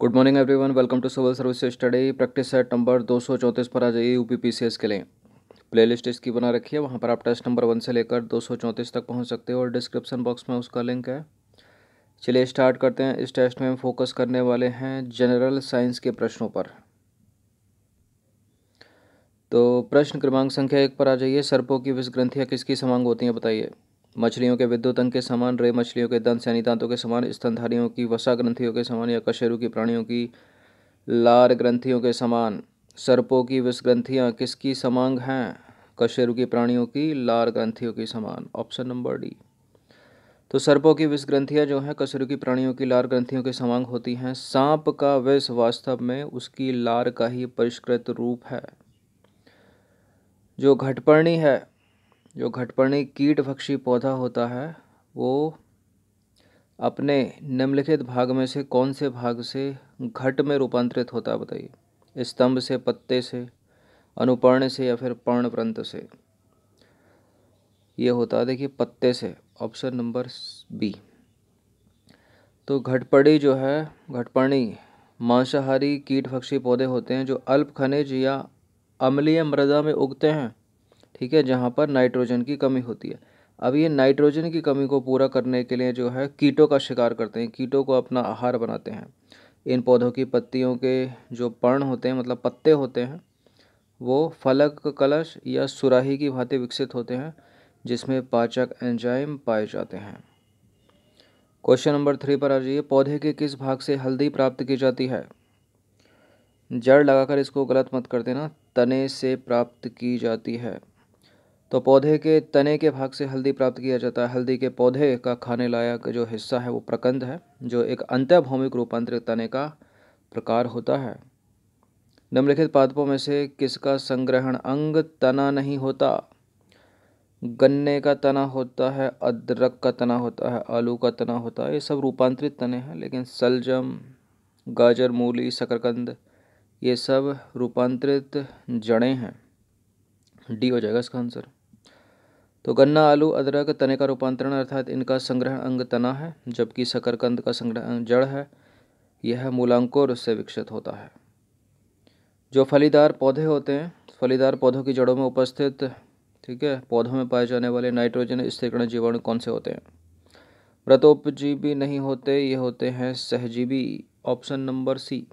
good morning everyone welcome to civil service study practice set number दो सौ चौंतीस पर आ जाइए U P P C S के लिए प्ले लिस्ट इसकी बना रखी है वहाँ पर आप टेस्ट नंबर वन से लेकर दो सौ चौंतीस तक पहुँच सकते हो और डिस्क्रिप्शन बॉक्स में उसका लिंक है चलिए स्टार्ट करते हैं इस टेस्ट में हम फोकस करने वाले हैं जनरल साइंस के प्रश्नों पर तो प्रश्न क्रमांक संख्या एक पर आ जाइए सर्पों की विष ग्रंथियाँ किसकी समांग होती हैं बताइए मछलियों के विद्युत अंग के समान रे मछलियों के दंत यानी दांतों के समान स्तनधारियों की वसा ग्रंथियों के समान या कशेरु की प्राणियों की लार ग्रंथियों के समान सर्पों की विष ग्रंथियाँ किसकी समांग हैं कशेरु तो की प्राणियों की लार ग्रंथियों के समान ऑप्शन नंबर डी तो सर्पों की विष ग्रंथियाँ जो हैं कशेरु की प्राणियों की लार ग्रंथियों के समांग होती हैं सांप का विष वास्तव में उसकी लार का ही परिष्कृत रूप है जो घटपर्णी है जो घटपर्णी कीट भक्षी पौधा होता है वो अपने निम्नलिखित भाग में से कौन से भाग से घट में रूपांतरित होता है बताइए स्तंभ से पत्ते से अनुपर्ण से या फिर पर्णप्रंत से ये होता है देखिए पत्ते से ऑप्शन नंबर बी तो घटपड़ी जो है घटपर्णी मांसाहारी कीटभक्षी पौधे होते हैं जो अल्प खनिज या अम्लीय मृदा में उगते हैं ठीक है जहाँ पर नाइट्रोजन की कमी होती है अब ये नाइट्रोजन की कमी को पूरा करने के लिए जो है कीटों का शिकार करते हैं कीटों को अपना आहार बनाते हैं इन पौधों की पत्तियों के जो पर्ण होते हैं मतलब पत्ते होते हैं वो फलक कलश या सुराही की भांति विकसित होते हैं जिसमें पाचक एंजाइम पाए जाते हैं क्वेश्चन नंबर थ्री पर आ जाइए पौधे के किस भाग से हल्दी प्राप्त की जाती है जड़ लगाकर इसको गलत मत कर देना तने से प्राप्त की जाती है तो पौधे के तने के भाग से हल्दी प्राप्त किया जाता है हल्दी के पौधे का खाने लायक जो हिस्सा है वो प्रकंद है जो एक अंत्यभौमिक रूपांतरित तने का प्रकार होता है निम्नलिखित पादपों में से किसका संग्रहण अंग तना नहीं होता गन्ने का तना होता है अदरक का तना होता है आलू का तना होता है ये सब रूपांतरित तने हैं लेकिन सलजम गाजर मूली शकरकंद ये सब रूपांतरित जड़ें हैं डी हो जाएगा इसका आंसर तो गन्ना आलू अदरक तने का रूपांतरण अर्थात इनका संग्रह अंग तना है जबकि शकरकंद का संग्रह जड़ है यह मूलांकुर से विकसित होता है जो फलीदार पौधे होते हैं फलीदार पौधों की जड़ों में उपस्थित ठीक है पौधों में पाए जाने वाले नाइट्रोजन स्थिरीकरण जीवाणु कौन से होते हैं व्रतोपजीवी नहीं होते ये होते हैं सहजीवी ऑप्शन नंबर सी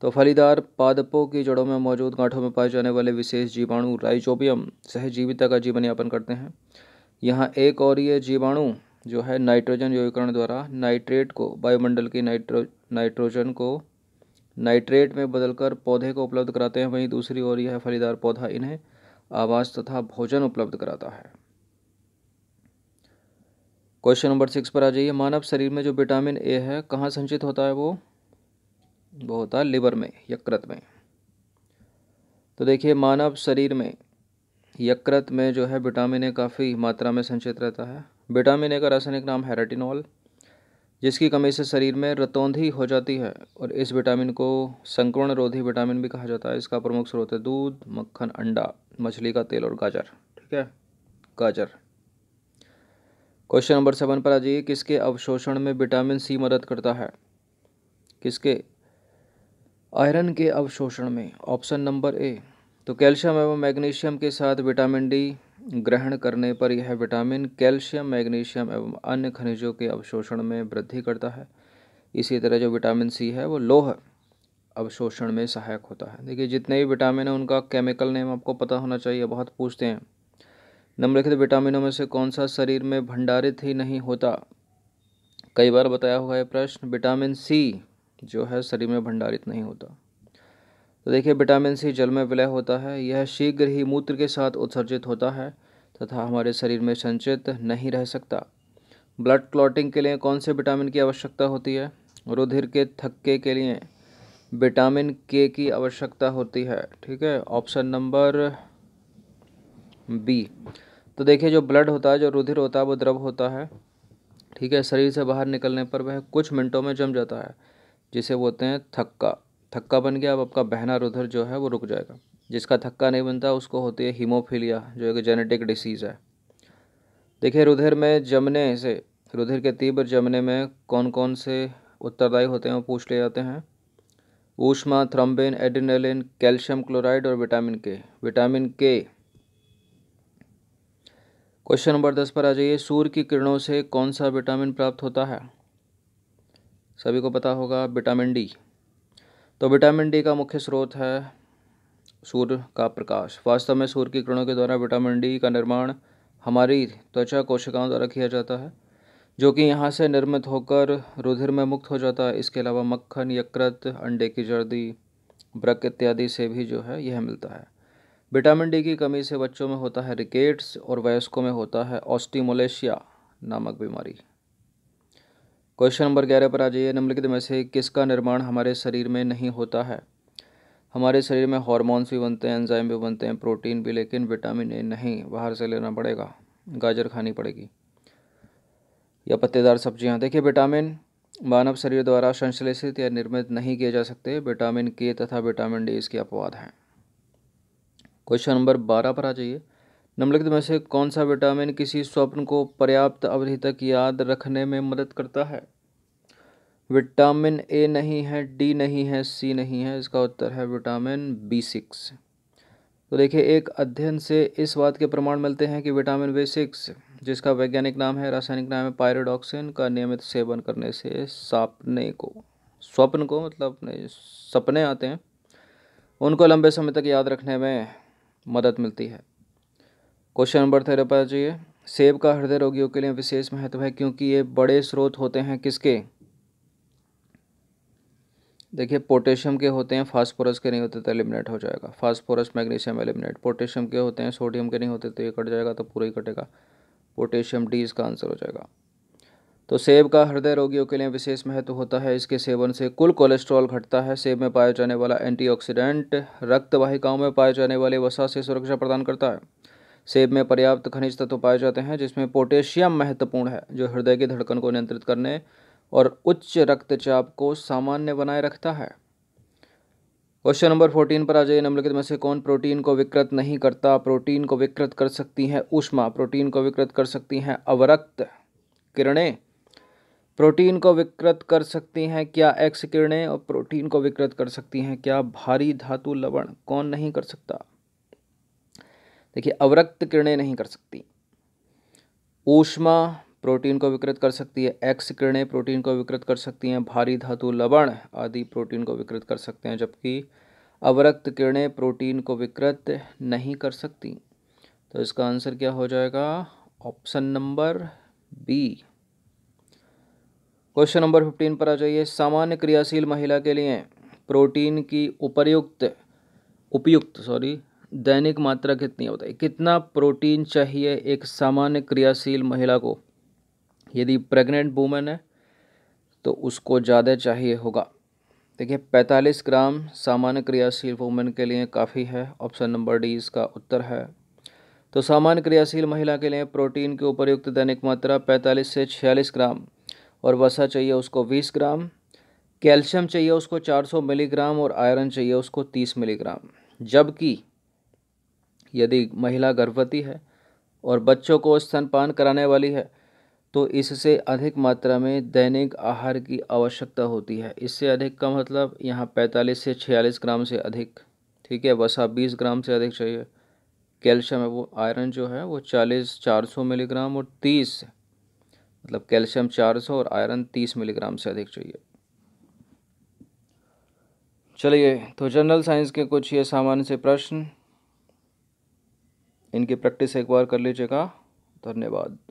तो फलीदार पादपों की जड़ों में मौजूद गांठों में पाए जाने वाले विशेष जीवाणु राइजोबियम सहजीविता का जीवन यापन करते हैं यहाँ एक और ये जीवाणु जो है नाइट्रोजन योगीकरण द्वारा नाइट्रेट को वायुमंडल की नाइट्रो नाइट्रोजन को नाइट्रेट में बदलकर पौधे को उपलब्ध कराते हैं वहीं दूसरी ओर यह फलीदार पौधा इन्हें आवास तथा भोजन उपलब्ध कराता है क्वेश्चन नंबर सिक्स पर आ जाइए मानव शरीर में जो विटामिन ए है कहाँ संचित होता है वो वो होता है लिवर में यकृत में तो देखिए मानव शरीर में यकृत में जो है विटामिन ए काफ़ी मात्रा में संचित रहता है विटामिन ए का रासायनिक नाम है रेटिनॉल जिसकी कमी से शरीर में रतौंधी हो जाती है और इस विटामिन को संक्रमण रोधी विटामिन भी कहा जाता है इसका प्रमुख स्रोत है दूध मक्खन अंडा मछली का तेल और गाजर ठीक है गाजर क्वेश्चन नंबर सेवन पर आ जाइए किसके अवशोषण में विटामिन सी मदद करता है किसके आयरन के अवशोषण में ऑप्शन नंबर ए तो कैल्शियम एवं मैग्नीशियम के साथ विटामिन डी ग्रहण करने पर यह विटामिन कैल्शियम मैग्नीशियम एवं अन्य खनिजों के अवशोषण में वृद्धि करता है इसी तरह जो विटामिन सी है वो लोह अवशोषण में सहायक होता है देखिए जितने भी विटामिन हैं उनका केमिकल नेम आपको पता होना चाहिए बहुत पूछते हैं निम्नलिखित विटामिनों में से कौन सा शरीर में भंडारित ही नहीं होता कई बार बताया हुआ है प्रश्न विटामिन सी जो है शरीर में भंडारित नहीं होता तो देखिए विटामिन सी जल में विलय होता है यह शीघ्र ही मूत्र के साथ उत्सर्जित होता है तथा हमारे शरीर में संचित नहीं रह सकता ब्लड क्लॉटिंग के लिए कौन से विटामिन की आवश्यकता होती है रुधिर के थक्के के लिए विटामिन के की आवश्यकता होती है ठीक है ऑप्शन नंबर बी तो देखिए जो ब्लड होता है जो रुधिर होता है वो द्रव होता है ठीक है शरीर से बाहर निकलने पर वह कुछ मिनटों में जम जाता है जिसे बोलते हैं थक्का थक्का बन गया अब आपका बहना रुधिर जो है वो रुक जाएगा जिसका थक्का नहीं बनता उसको होती है हीमोफीलिया जो एक जेनेटिक डिसीज़ है देखिए रुधिर में जमने से रुधिर के तीव्र जमने में कौन कौन से उत्तरदायी होते हैं वो पूछ ले जाते हैं ऊष्मा थ्रम्बिन एडिनेलिन कैल्शियम क्लोराइड और vitamin K vitamin K question number दस पर आ जाइए सूर्य की किरणों से कौन सा विटामिन प्राप्त होता है सभी को पता होगा विटामिन डी तो विटामिन डी का मुख्य स्रोत है सूर्य का प्रकाश वास्तव में सूर्य की किरणों के द्वारा विटामिन डी का निर्माण हमारी त्वचा कोशिकाओं द्वारा किया जाता है जो कि यहाँ से निर्मित होकर रुधिर में मुक्त हो जाता है इसके अलावा मक्खन यकृत अंडे की जर्दी ब्रक इत्यादि से भी जो है यह मिलता है विटामिन डी की कमी से बच्चों में होता है रिकेट्स और वयस्कों में होता है ऑस्टिमोलेशिया नामक बीमारी क्वेश्चन नंबर ग्यारह पर आ जाइए निम्नलिखित में से किसका निर्माण हमारे शरीर में नहीं होता है हमारे शरीर में हॉर्मोन्स भी बनते हैं एंजाइम भी बनते हैं प्रोटीन भी लेकिन विटामिन ए नहीं बाहर से लेना पड़ेगा गाजर खानी पड़ेगी या पत्तेदार सब्जियां देखिए विटामिन मानव शरीर द्वारा संश्लेषित या निर्मित नहीं किए जा सकते विटामिन के तथा विटामिन डी इसके अपवाद हैं क्वेश्चन नंबर बारह पर आ जाइए निम्नलिखित में से कौन सा विटामिन किसी स्वप्न को पर्याप्त अवधि तक याद रखने में मदद करता है विटामिन ए नहीं है डी नहीं है सी नहीं है इसका उत्तर है विटामिन बी सिक्स तो देखिए एक अध्ययन से इस बात के प्रमाण मिलते हैं कि विटामिन बी सिक्स जिसका वैज्ञानिक नाम है रासायनिक नाम है पायरोडॉक्सिन का नियमित सेवन करने से सपने को स्वप्न को मतलब अपने सपने आते हैं उनको लंबे समय तक याद रखने में मदद मिलती है क्वेश्चन नंबर तेरह पर चाहिए सेब का हृदय रोगियों के लिए विशेष महत्व है क्योंकि ये बड़े स्रोत होते हैं किसके देखिए पोटेशियम के होते हैं फास्फोरस के नहीं होते तो एलिमिनेट हो जाएगा फास्फोरस मैग्नीशियम एलिमिनेट पोटेशियम के होते हैं सोडियम के नहीं होते तो ये कट जाएगा तो पूरा ही कटेगा पोटेशियम डी इसका आंसर हो जाएगा तो सेब का हृदय रोगियों के लिए विशेष महत्व होता है इसके सेवन से कुल कोलेस्ट्रॉल घटता है सेब में पाया जाने वाला एंटीऑक्सीडेंट रक्त वाहिकाओं में पाए जाने वाले वसा से सुरक्षा प्रदान करता है सेब में पर्याप्त खनिज तत्व पाए जाते हैं जिसमें पोटेशियम महत्वपूर्ण है जो हृदय की धड़कन को नियंत्रित करने और उच्च रक्तचाप को सामान्य बनाए रखता है क्वेश्चन नंबर फोर्टीन पर आ जाइए निम्नलिखित में से कौन प्रोटीन को विकृत नहीं करता प्रोटीन को विकृत कर सकती हैं ऊष्मा प्रोटीन को विकृत कर सकती हैं अवरक्त किरणें प्रोटीन को विकृत कर सकती हैं क्या एक्स किरणें और प्रोटीन को विकृत कर सकती हैं क्या भारी धातु लवण कौन नहीं कर सकता देखिए अवरक्त किरणें नहीं कर सकती ऊष्मा प्रोटीन को विकृत कर सकती है एक्स किरणें प्रोटीन को विकृत कर सकती हैं भारी धातु लवण आदि प्रोटीन को विकृत कर सकते हैं जबकि अवरक्त किरणें प्रोटीन को विकृत नहीं कर सकती तो इसका आंसर क्या हो जाएगा option number B question number fifteen पर आ जाइए सामान्य क्रियाशील महिला के लिए प्रोटीन की उपयुक्त उपयुक्त सॉरी दैनिक मात्रा कितनी है बताइए कितना प्रोटीन चाहिए एक सामान्य क्रियाशील महिला को यदि प्रेग्नेंट वूमेन है तो उसको ज़्यादा चाहिए होगा देखिए 45 ग्राम सामान्य क्रियाशील वूमेन के लिए काफ़ी है ऑप्शन नंबर डी इसका उत्तर है तो सामान्य क्रियाशील महिला के लिए प्रोटीन के उपरयुक्त दैनिक मात्रा 45 से 46 ग्राम और वसा चाहिए उसको 20 ग्राम कैल्शियम चाहिए उसको 400 मिलीग्राम और आयरन चाहिए उसको 30 मिलीग्राम जबकि यदि महिला गर्भवती है और बच्चों को स्तनपान कराने वाली है तो इससे अधिक मात्रा में दैनिक आहार की आवश्यकता होती है इससे अधिक का मतलब यहाँ 45 से 46 ग्राम से अधिक ठीक है वसा 20 ग्राम से अधिक चाहिए कैल्शियम है वो आयरन जो है वो 40 400 मिलीग्राम और 30 मतलब कैल्शियम 400 और आयरन 30 मिलीग्राम से अधिक चाहिए चलिए तो जनरल साइंस के कुछ ये सामान्य से प्रश्न इनकी प्रैक्टिस एक बार कर लीजिएगा धन्यवाद